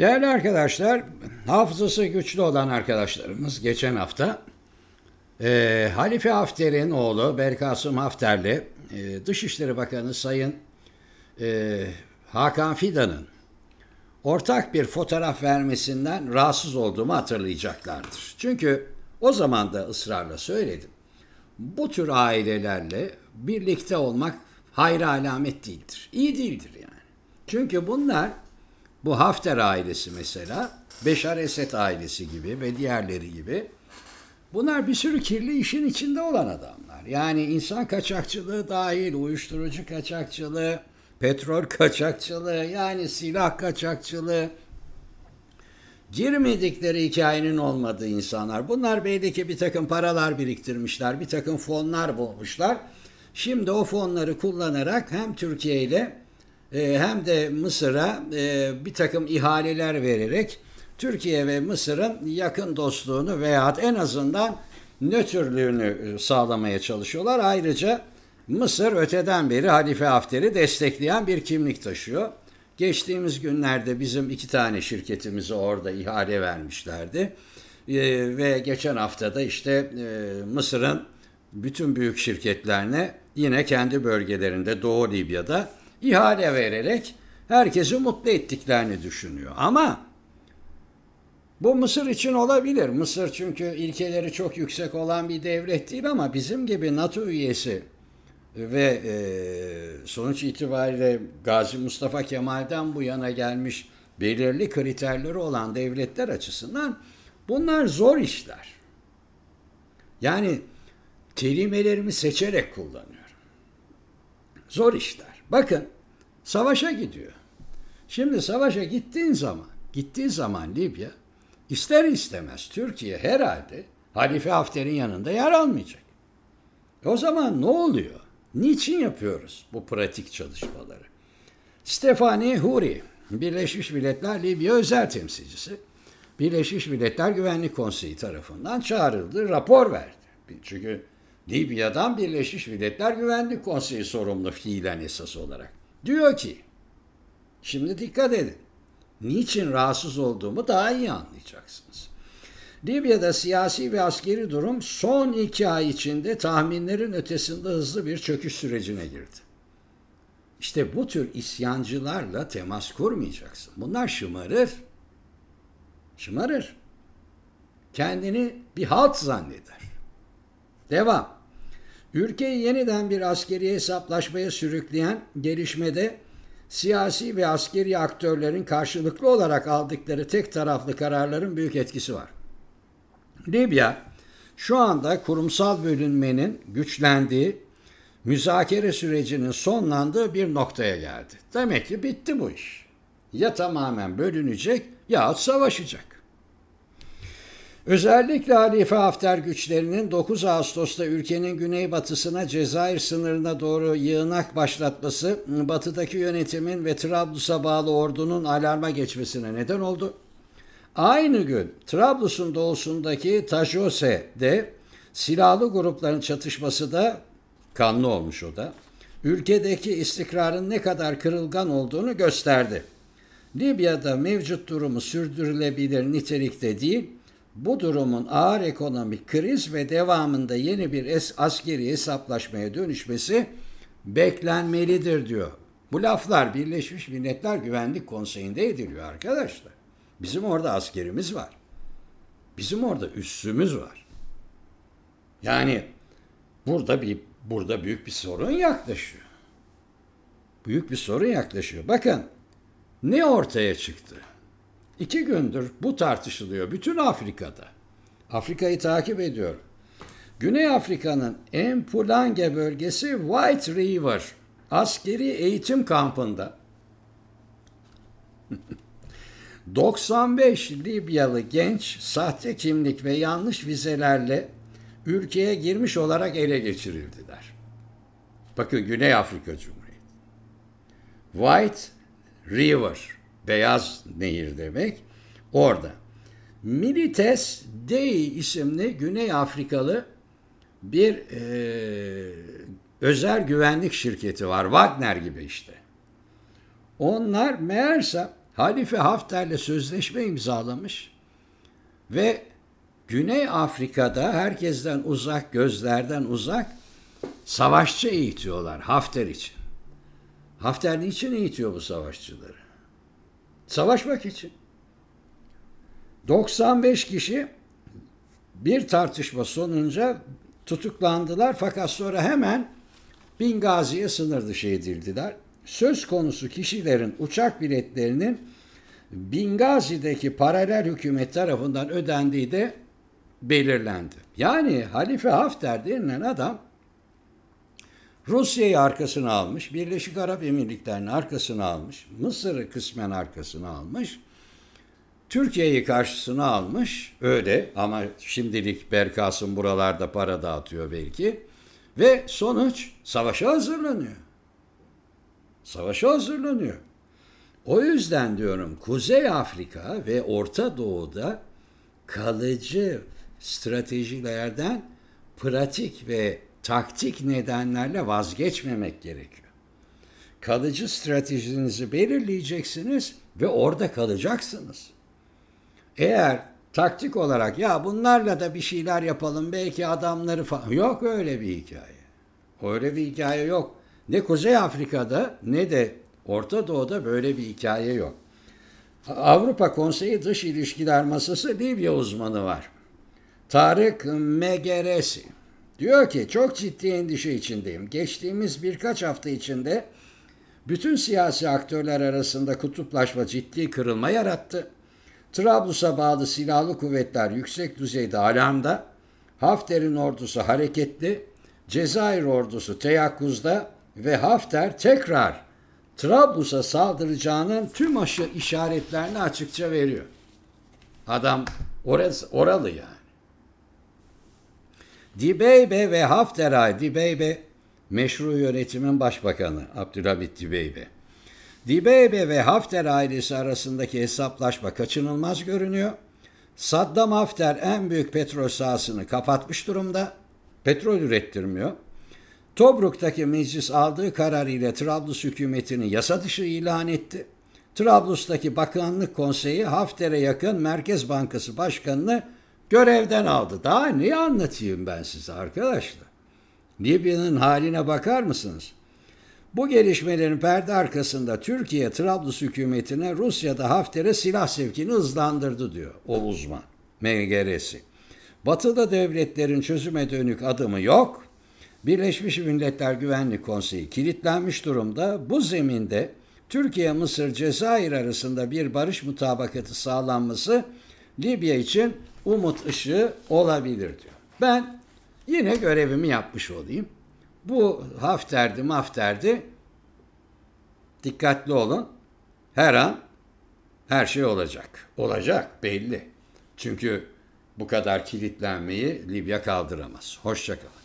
Değerli arkadaşlar, hafızası güçlü olan arkadaşlarımız geçen hafta e, Halife Hafter'in oğlu Berkasım Hafter'le e, Dışişleri Bakanı Sayın e, Hakan Fidan'ın ortak bir fotoğraf vermesinden rahatsız olduğumu hatırlayacaklardır. Çünkü o zaman da ısrarla söyledim. Bu tür ailelerle birlikte olmak hayra alamet değildir. İyi değildir yani. Çünkü bunlar bu Hafter ailesi mesela, Beşar Esed ailesi gibi ve diğerleri gibi bunlar bir sürü kirli işin içinde olan adamlar. Yani insan kaçakçılığı dahil, uyuşturucu kaçakçılığı, petrol kaçakçılığı, yani silah kaçakçılığı, girmedikleri hikayenin olmadığı insanlar. Bunlar belli ki bir takım paralar biriktirmişler, bir takım fonlar bulmuşlar. Şimdi o fonları kullanarak hem Türkiye ile ee, hem de Mısır'a e, bir takım ihaleler vererek Türkiye ve Mısır'ın yakın dostluğunu veya en azından nötrlüğünü e, sağlamaya çalışıyorlar. Ayrıca Mısır öteden beri Halife Hafter'i destekleyen bir kimlik taşıyor. Geçtiğimiz günlerde bizim iki tane şirketimizi orada ihale vermişlerdi. Ee, ve geçen haftada işte e, Mısır'ın bütün büyük şirketlerine yine kendi bölgelerinde Doğu Libya'da ihale vererek herkesi mutlu ettiklerini düşünüyor. Ama bu Mısır için olabilir. Mısır çünkü ilkeleri çok yüksek olan bir devlet değil ama bizim gibi NATO üyesi ve e, sonuç itibariyle Gazi Mustafa Kemal'den bu yana gelmiş belirli kriterleri olan devletler açısından bunlar zor işler. Yani kelimelerimi seçerek kullanıyorum. Zor işler. Bakın savaşa gidiyor. Şimdi savaşa gittiğin zaman, gittiği zaman Libya ister istemez Türkiye herhalde Halife Hafter'in yanında yer almayacak. O zaman ne oluyor? Niçin yapıyoruz bu pratik çalışmaları? Stefani Huri, Birleşmiş Milletler Libya özel temsilcisi, Birleşmiş Milletler Güvenlik Konseyi tarafından çağrıldı, rapor verdi. Çünkü Libya'dan Birleşmiş Milletler Güvenlik Konseyi sorumlu fiilen esas olarak. Diyor ki, şimdi dikkat edin, niçin rahatsız olduğumu daha iyi anlayacaksınız. Libya'da siyasi ve askeri durum son iki ay içinde tahminlerin ötesinde hızlı bir çöküş sürecine girdi. İşte bu tür isyancılarla temas kurmayacaksın. Bunlar şımarır. Şımarır. Kendini bir halt zanneder. Devam. Ülkeyi yeniden bir askeri hesaplaşmaya sürükleyen gelişmede siyasi ve askeri aktörlerin karşılıklı olarak aldıkları tek taraflı kararların büyük etkisi var. Libya şu anda kurumsal bölünmenin güçlendiği, müzakere sürecinin sonlandığı bir noktaya geldi. Demek ki bitti bu iş. Ya tamamen bölünecek ya savaşacak. Özellikle Halife Hafter güçlerinin 9 Ağustos'ta ülkenin güneybatısına Cezayir sınırına doğru yığınak başlatması, batıdaki yönetimin ve Trablus'a bağlı ordunun alarma geçmesine neden oldu. Aynı gün Trablus'un doğusundaki Tajose'de silahlı grupların çatışması da kanlı olmuş o da. Ülkedeki istikrarın ne kadar kırılgan olduğunu gösterdi. Libya'da mevcut durumu sürdürülebilir nitelikte değil, bu durumun ağır ekonomik kriz ve devamında yeni bir es askeri hesaplaşmaya dönüşmesi beklenmelidir diyor. Bu laflar Birleşmiş Milletler Güvenlik Konseyi'nde ediliyor arkadaşlar. Bizim orada askerimiz var. Bizim orada üssümüz var. Yani burada bir burada büyük bir sorun yaklaşıyor. Büyük bir sorun yaklaşıyor. Bakın ne ortaya çıktı? İki gündür bu tartışılıyor bütün Afrika'da. Afrika'yı takip ediyorum. Güney Afrika'nın Mpulange bölgesi White River askeri eğitim kampında 95 Libyalı genç sahte kimlik ve yanlış vizelerle ülkeye girmiş olarak ele geçirildiler. Bakın Güney Afrika Cumhuriyeti. White River Beyaz Nehir demek. Orada. Milites Dei isimli Güney Afrikalı bir e, özel güvenlik şirketi var. Wagner gibi işte. Onlar meğerse Halife Hafter'le sözleşme imzalamış ve Güney Afrika'da herkesten uzak, gözlerden uzak savaşçı eğitiyorlar Hafter için. Hafter niçin eğitiyor bu savaşçıları? Savaşmak için. 95 kişi bir tartışma sonunca tutuklandılar fakat sonra hemen Bingazi'ye sınır dışı edildiler. Söz konusu kişilerin uçak biletlerinin Bingazi'deki paralel hükümet tarafından ödendiği de belirlendi. Yani Halife Hafter denilen adam Rusya'yı arkasına almış, Birleşik Arap Emirlikleri'ni arkasına almış, Mısır'ı kısmen arkasına almış, Türkiye'yi karşısına almış, öyle ama şimdilik Berkas'ın buralarda para dağıtıyor belki. Ve sonuç savaşa hazırlanıyor. Savaşa hazırlanıyor. O yüzden diyorum Kuzey Afrika ve Orta Doğu'da kalıcı stratejilerden pratik ve taktik nedenlerle vazgeçmemek gerekiyor. Kalıcı stratejinizi belirleyeceksiniz ve orada kalacaksınız. Eğer taktik olarak ya bunlarla da bir şeyler yapalım belki adamları falan yok öyle bir hikaye. Öyle bir hikaye yok. Ne Kuzey Afrika'da ne de Orta Doğu'da böyle bir hikaye yok. Avrupa Konseyi Dış İlişkiler Masası Libya uzmanı var. Tarık Megeresi. Diyor ki çok ciddi endişe içindeyim. Geçtiğimiz birkaç hafta içinde bütün siyasi aktörler arasında kutuplaşma ciddi kırılma yarattı. Trablus'a bağlı silahlı kuvvetler yüksek düzeyde alarmda, Hafter'in ordusu hareketli, Cezayir ordusu teyakkuzda ve Hafter tekrar Trablus'a saldıracağının tüm aşı işaretlerini açıkça veriyor. Adam orası, oralı yani. Dibeybe ve Hafteray Dibeybe meşru yönetimin başbakanı Abdülhamit Dibeybe. Dibeybe ve Hafter ailesi arasındaki hesaplaşma kaçınılmaz görünüyor. Saddam Hafter en büyük petrol sahasını kapatmış durumda. Petrol ürettirmiyor. Tobruk'taki meclis aldığı karar ile Trablus hükümetini yasa dışı ilan etti. Trablus'taki Bakanlık Konseyi Hafter'e yakın Merkez Bankası Başkanı'nı Görevden aldı. Daha niye anlatayım ben size arkadaşlar? Libya'nın haline bakar mısınız? Bu gelişmelerin perde arkasında Türkiye Trablus hükümetine Rusya'da Hafter'e silah sevkini hızlandırdı diyor o uzman. MGR'si. Batı'da devletlerin çözüme dönük adımı yok. Birleşmiş Milletler Güvenlik Konseyi kilitlenmiş durumda. Bu zeminde Türkiye, Mısır, Cezayir arasında bir barış mutabakatı sağlanması Libya için umut ışığı olabilir diyor. Ben yine görevimi yapmış olayım. Bu hafterdi, mafterdi. dikkatli olun. Her an her şey olacak. Olacak belli. Çünkü bu kadar kilitlenmeyi Libya kaldıramaz. Hoşçakalın.